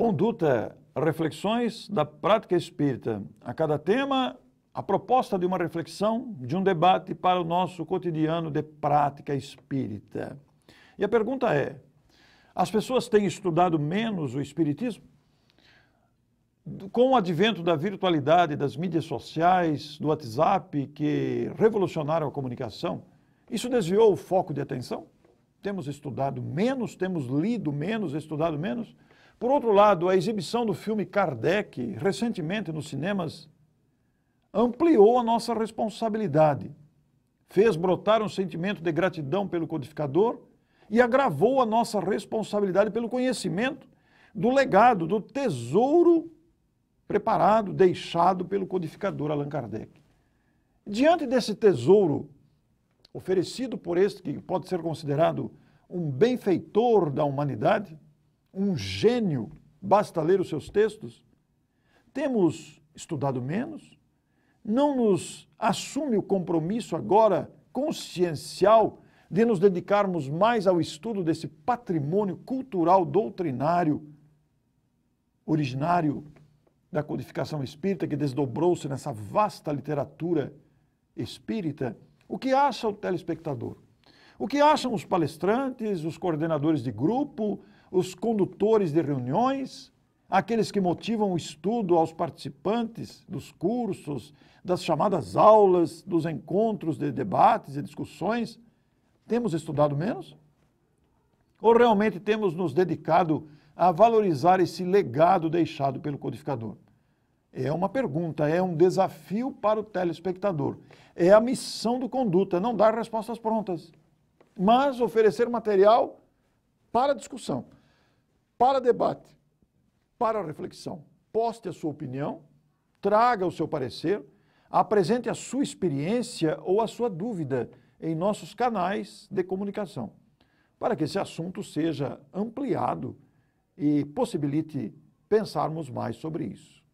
Conduta, reflexões da prática espírita. A cada tema, a proposta de uma reflexão, de um debate para o nosso cotidiano de prática espírita. E a pergunta é: as pessoas têm estudado menos o espiritismo? Com o advento da virtualidade, das mídias sociais, do WhatsApp, que revolucionaram a comunicação, isso desviou o foco de atenção? Temos estudado menos, temos lido menos, estudado menos? Por outro lado, a exibição do filme Kardec, recentemente nos cinemas, ampliou a nossa responsabilidade, fez brotar um sentimento de gratidão pelo codificador e agravou a nossa responsabilidade pelo conhecimento do legado, do tesouro preparado, deixado pelo codificador Allan Kardec. Diante desse tesouro oferecido por este que pode ser considerado um benfeitor da humanidade, um gênio, basta ler os seus textos? Temos estudado menos? Não nos assume o compromisso agora consciencial de nos dedicarmos mais ao estudo desse patrimônio cultural doutrinário originário da codificação espírita que desdobrou-se nessa vasta literatura espírita? O que acha o telespectador? O que acham os palestrantes, os coordenadores de grupo, os condutores de reuniões, aqueles que motivam o estudo aos participantes dos cursos, das chamadas aulas, dos encontros de debates e discussões, temos estudado menos? Ou realmente temos nos dedicado a valorizar esse legado deixado pelo codificador? É uma pergunta, é um desafio para o telespectador. É a missão do Conduta, não dar respostas prontas, mas oferecer material para discussão para debate, para reflexão. Poste a sua opinião, traga o seu parecer, apresente a sua experiência ou a sua dúvida em nossos canais de comunicação, para que esse assunto seja ampliado e possibilite pensarmos mais sobre isso.